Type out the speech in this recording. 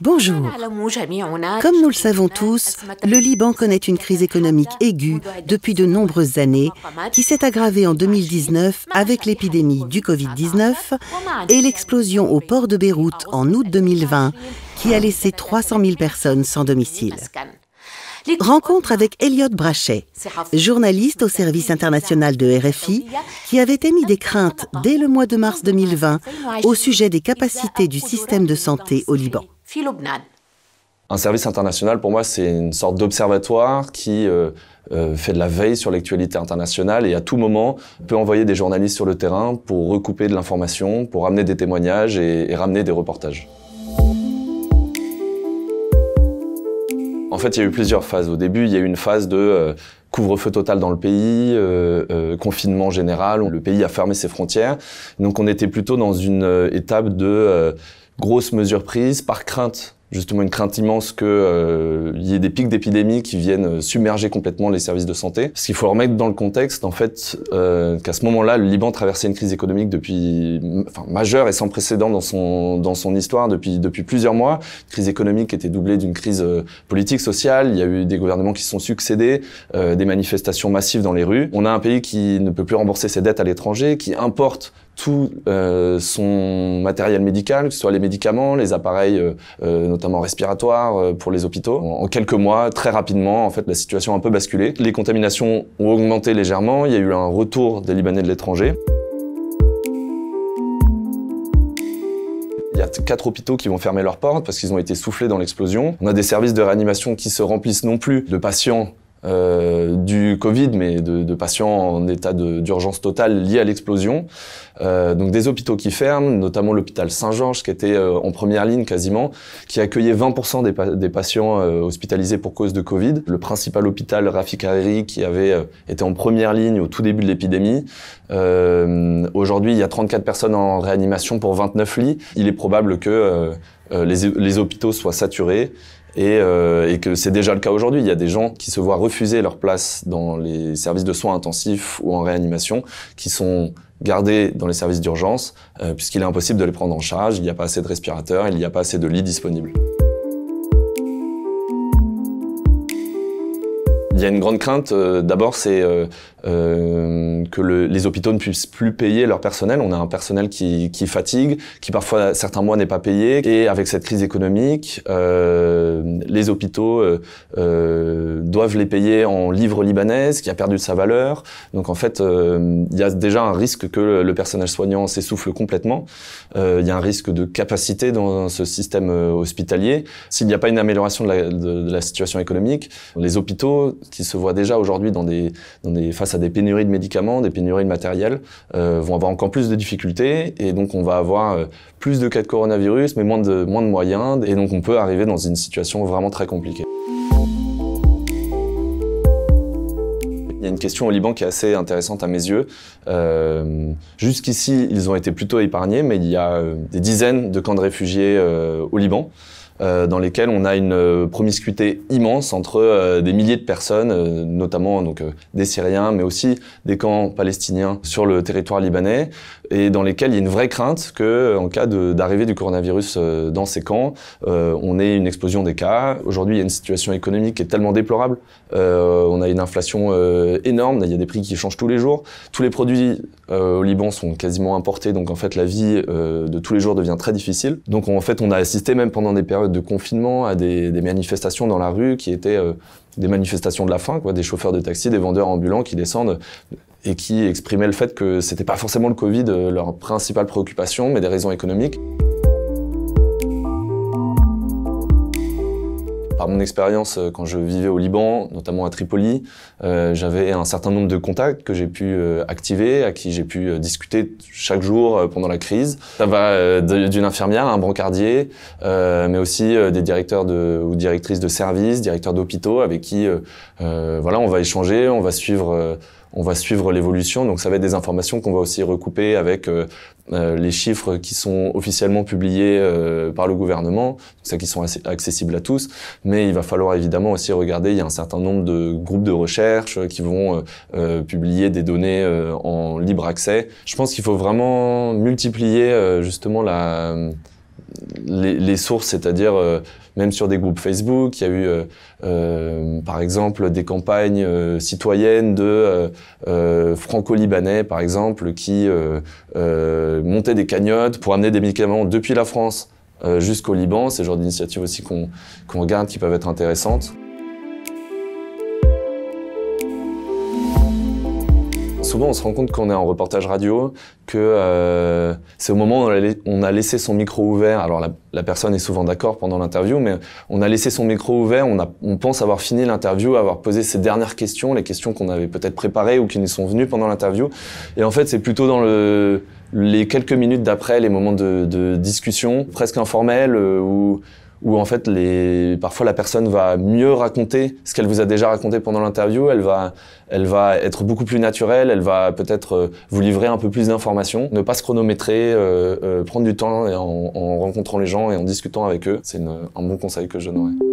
Bonjour. Comme nous le savons tous, le Liban connaît une crise économique aiguë depuis de nombreuses années qui s'est aggravée en 2019 avec l'épidémie du Covid-19 et l'explosion au port de Beyrouth en août 2020 qui a laissé 300 000 personnes sans domicile. Rencontre avec Elliot Brachet, journaliste au service international de RFI, qui avait émis des craintes dès le mois de mars 2020 au sujet des capacités du système de santé au Liban. Un service international, pour moi, c'est une sorte d'observatoire qui euh, euh, fait de la veille sur l'actualité internationale et à tout moment peut envoyer des journalistes sur le terrain pour recouper de l'information, pour ramener des témoignages et ramener des reportages. En fait, il y a eu plusieurs phases. Au début, il y a eu une phase de euh, couvre-feu total dans le pays, euh, euh, confinement général, le pays a fermé ses frontières. Donc on était plutôt dans une étape de grosses mesures prises par crainte justement une crainte immense que euh, y ait des pics d'épidémie qui viennent euh, submerger complètement les services de santé. Ce qu'il faut remettre dans le contexte, en fait, euh, qu'à ce moment-là, le Liban traversait une crise économique depuis, enfin, majeure et sans précédent dans son dans son histoire depuis depuis plusieurs mois. Une crise économique était doublée d'une crise politique sociale. Il y a eu des gouvernements qui se sont succédés, des manifestations massives dans les rues. On a un pays qui ne peut plus rembourser ses dettes à l'étranger, qui importe tout euh, son matériel médical, que ce soit les médicaments, les appareils euh, euh, notamment respiratoires pour les hôpitaux. En, en, quelques mois, très rapidement, en fait, la situation a un peu basculé. Les contaminations ont augmenté légèrement, il y a eu un retour des Libanais de l'étranger. Il y a quatre hôpitaux qui vont fermer leurs portes parce qu'ils ont été soufflés dans l'explosion. On a des services de réanimation qui se remplissent non plus de patients euh, du Covid, mais de, patients en état d'urgence totale lié à l'explosion. Euh, donc des hôpitaux qui ferment, notamment l'hôpital Saint-Georges, qui était euh, en première ligne quasiment, qui accueillait 20% des, patients hospitalisés pour cause de Covid. Le principal hôpital, Rafik Hariri, qui avait été en première ligne au tout début de l'épidémie. Aujourd'hui, il y a 34 personnes en réanimation pour 29 lits. Il est probable que les, les hôpitaux soient saturés euh, et, que c'est déjà le cas aujourd'hui. Il y a des gens qui se voient refuser leur place dans les services de soins intensifs ou en réanimation, qui sont gardés dans les services d'urgence, euh, puisqu'il est impossible de les prendre en charge, il n'y a pas assez de respirateurs, il n'y a pas assez de lits disponibles. Il y a une grande crainte, euh, d'abord, c'est euh, que le, les hôpitaux ne puissent plus payer leur personnel. On a un personnel qui, qui fatigue, qui parfois certains mois n'est pas payé. Et avec cette crise économique, euh, les hôpitaux euh, euh doivent les payer en livres libanaise, qui a perdu de sa valeur. Donc en fait, euh, il y a déjà un risque que le, personnel soignant s'essouffle complètement. Il y a un risque de capacité dans ce système hospitalier. S'il n'y a pas une amélioration de la, de la, situation économique, les hôpitaux qui se voient déjà aujourd'hui dans des, dans des façades des pénuries de médicaments, des pénuries de matériel, euh, vont avoir encore plus de difficultés et donc on va avoir euh, plus de cas de coronavirus, mais moins de, moins de moyens et donc on peut arriver dans une situation vraiment très compliquée. Il y a une question au Liban qui est assez intéressante à mes yeux. Euh, jusqu'ici, ils ont été plutôt épargnés, mais il y a des dizaines de camps de réfugiés au Liban. Euh, dans lesquels on a une euh, promiscuité immense entre euh, des milliers de personnes, notamment donc des Syriens, mais aussi des camps palestiniens sur le territoire libanais, et dans lesquels il y a une vraie crainte que, en cas d'arrivée du coronavirus dans ces camps, on ait une explosion des cas. Aujourd'hui, il y a une situation économique qui est tellement déplorable. on a une inflation énorme, il y a des prix qui changent tous les jours. Tous les produits au Liban sont quasiment importés, donc en fait la vie de tous les jours devient très difficile. Donc en fait, on a assisté même pendant des périodes de confinement à des, manifestations dans la rue qui étaient euh, des manifestations de la faim, quoi, des chauffeurs de taxi, des vendeurs ambulants qui descendent et qui exprimaient le fait que c'était pas forcément le Covid euh, leur principale préoccupation, mais des raisons économiques. Par mon expérience, euh, quand je vivais au Liban, notamment à Tripoli, euh, j'avais un certain nombre de contacts que j'ai pu euh, activer, à qui j'ai pu discuter chaque jour pendant la crise. Ça va d'une infirmière à un brancardier, mais aussi des directeurs de, ou directrices de services, directeurs d'hôpitaux, avec qui voilà, on va échanger, on va suivre on va suivre l'évolution. Donc ça va être des informations qu'on va aussi recouper avec euh, euh, les chiffres qui sont officiellement publiés euh, par le gouvernement, donc ça qui sont accessibles à tous. Mais il va falloir évidemment aussi regarder, il y a un certain nombre de groupes de recherche qui vont publier des données en libre accès. Je pense qu'il faut vraiment multiplier justement la les, sources, c'est-à-dire euh, même sur des groupes Facebook, il y a eu euh, euh, par exemple des campagnes citoyennes de franco-libanais par exemple qui montaient des cagnottes pour amener des médicaments depuis la France jusqu'au Liban. C'est le genre d'initiatives aussi qu'on regarde qui peuvent être intéressantes. souvent, on se rend compte qu'on est en reportage radio, que euh, c'est au moment où on a, laissé son micro ouvert. Alors, la, personne est souvent d'accord pendant l'interview, mais on a laissé son micro ouvert, on, a, on pense avoir fini l'interview, avoir posé ses dernières questions, les questions qu'on avait peut-être préparées ou qui nous sont venues pendant l'interview. Et en fait, c'est plutôt dans le, les quelques minutes d'après, les moments de, de discussion, presque informels, euh, où où en fait les parfois la personne va mieux raconter ce qu'elle vous a déjà raconté pendant l'interview, elle va elle va être beaucoup plus naturelle, elle va peut-être euh, vous livrer un peu plus d'informations, ne pas se chronométrer, euh, euh, prendre du temps en, en, rencontrant les gens et en discutant avec eux, c'est un bon conseil que je donnerais.